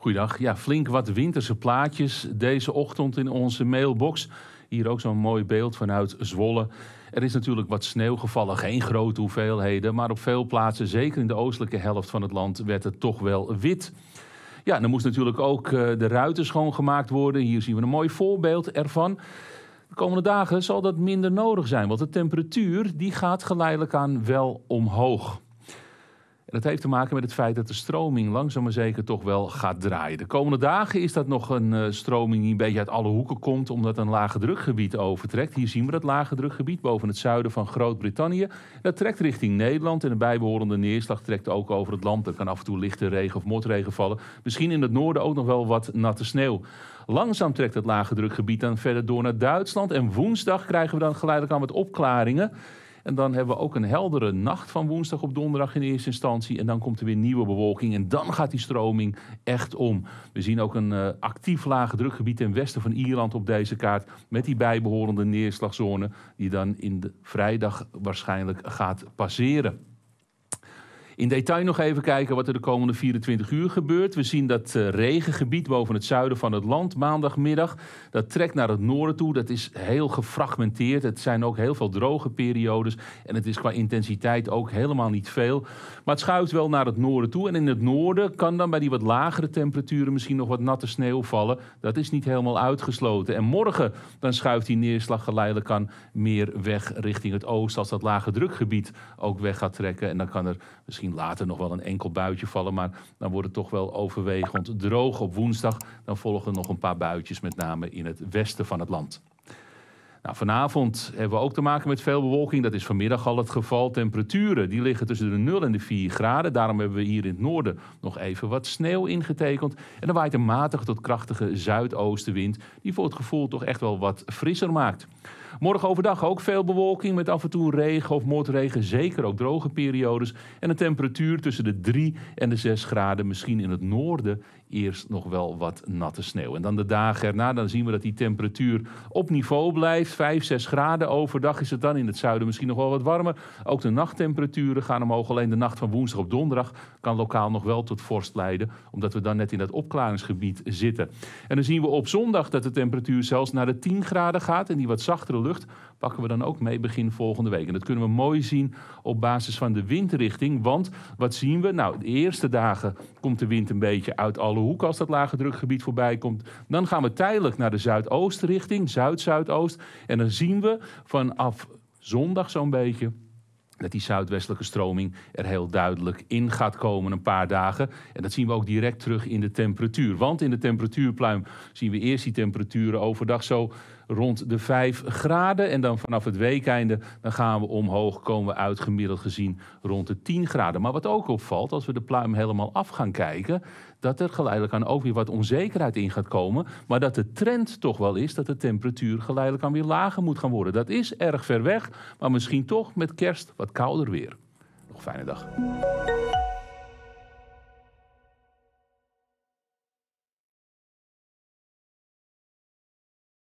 Goeiedag. Ja, flink wat winterse plaatjes deze ochtend in onze mailbox. Hier ook zo'n mooi beeld vanuit Zwolle. Er is natuurlijk wat sneeuw gevallen, geen grote hoeveelheden, maar op veel plaatsen, zeker in de oostelijke helft van het land, werd het toch wel wit. Ja, dan moest natuurlijk ook eh, de ruiten schoongemaakt worden. Hier zien we een mooi voorbeeld ervan. De komende dagen zal dat minder nodig zijn, want de temperatuur die gaat geleidelijk aan wel omhoog. En dat heeft te maken met het feit dat de stroming langzaam maar zeker toch wel gaat draaien. De komende dagen is dat nog een eh, stroming die een beetje uit alle hoeken komt, omdat een lage drukgebied overtrekt. Hier zien we dat lage drukgebied boven het zuiden van Groot-Brittannië. Dat trekt richting Nederland en de bijbehorende neerslag trekt ook over het land. Er kan af en toe lichte regen of motregen vallen. Misschien in het noorden ook nog wel wat natte sneeuw. Langzaam trekt het lage drukgebied dan verder door naar Duitsland. En woensdag krijgen we dan geleidelijk aan wat opklaringen. En dan hebben we ook een heldere nacht van woensdag op donderdag in eerste instantie. En dan komt er weer nieuwe bewolking. En dan gaat die stroming echt om. We zien ook een eh, actief lage drukgebied ten westen van Ierland op deze kaart. Met die bijbehorende neerslagzone. Die dan in de vrijdag waarschijnlijk gaat passeren. In detail nog even kijken wat er de komende 24 uur gebeurt. We zien dat eh, regengebied boven het zuiden van het land maandagmiddag. Dat trekt naar het noorden toe. Dat is heel gefragmenteerd. Het zijn ook heel veel droge periodes. En het is qua intensiteit ook helemaal niet veel. Maar het schuift wel naar het noorden toe. En in het noorden kan dan bij die wat lagere temperaturen misschien nog wat natte sneeuw vallen. Dat is niet helemaal uitgesloten. En morgen dan schuift die neerslag geleidelijk aan meer weg richting het oosten. Als dat lage drukgebied ook weg gaat trekken. En dan kan er misschien misschien later nog wel een enkel buitje vallen. Maar dan wordt het toch wel overwegend droog op woensdag. Dan volgen nog een paar buitjes, met name in het westen van het land. Nou, vanavond hebben we ook te maken met veel bewolking. Dat is vanmiddag al het geval. Temperaturen die liggen tussen de 0 en de 4 graden. Daarom hebben we hier in het noorden nog even wat sneeuw ingetekend. En dan waait een matige tot krachtige zuidoostenwind. Die voor het gevoel toch echt wel wat frisser maakt. Morgen overdag ook veel bewolking met af en toe regen of motregen. Zeker ook droge periodes. En een temperatuur tussen de 3 en de 6 graden. Misschien in het noorden eerst nog wel wat natte sneeuw. En dan de dagen erna, dan zien we dat die temperatuur op niveau blijft. 5, 6 graden. Overdag is het dan in het zuiden misschien nog wel wat warmer. Ook de nachttemperaturen gaan omhoog. Alleen de nacht van woensdag op donderdag kan lokaal nog wel tot vorst leiden. Omdat we dan net in dat opklaringsgebied zitten. En dan zien we op zondag dat de temperatuur zelfs naar de 10 graden gaat. En die wat zachtere lucht pakken we dan ook mee begin volgende week. En dat kunnen we mooi zien op basis van de windrichting. Want wat zien we? Nou, de eerste dagen komt de wind een beetje uit alle hoe hoek als dat lage drukgebied voorbij komt. Dan gaan we tijdelijk naar de zuidoostrichting, zuid-zuidoost. En dan zien we vanaf zondag zo'n beetje dat die zuidwestelijke stroming er heel duidelijk in gaat komen een paar dagen. En dat zien we ook direct terug in de temperatuur. Want in de temperatuurpluim zien we eerst die temperaturen overdag zo rond de 5 graden. En dan vanaf het weekende dan gaan we omhoog, komen we uit gemiddeld gezien rond de 10 graden. Maar wat ook opvalt, als we de pluim helemaal af gaan kijken, dat er geleidelijk aan ook weer wat onzekerheid in gaat komen. Maar dat de trend toch wel is dat de temperatuur geleidelijk aan weer lager moet gaan worden. Dat is erg ver weg, maar misschien toch met kerst wat kouder weer. Nog fijne dag.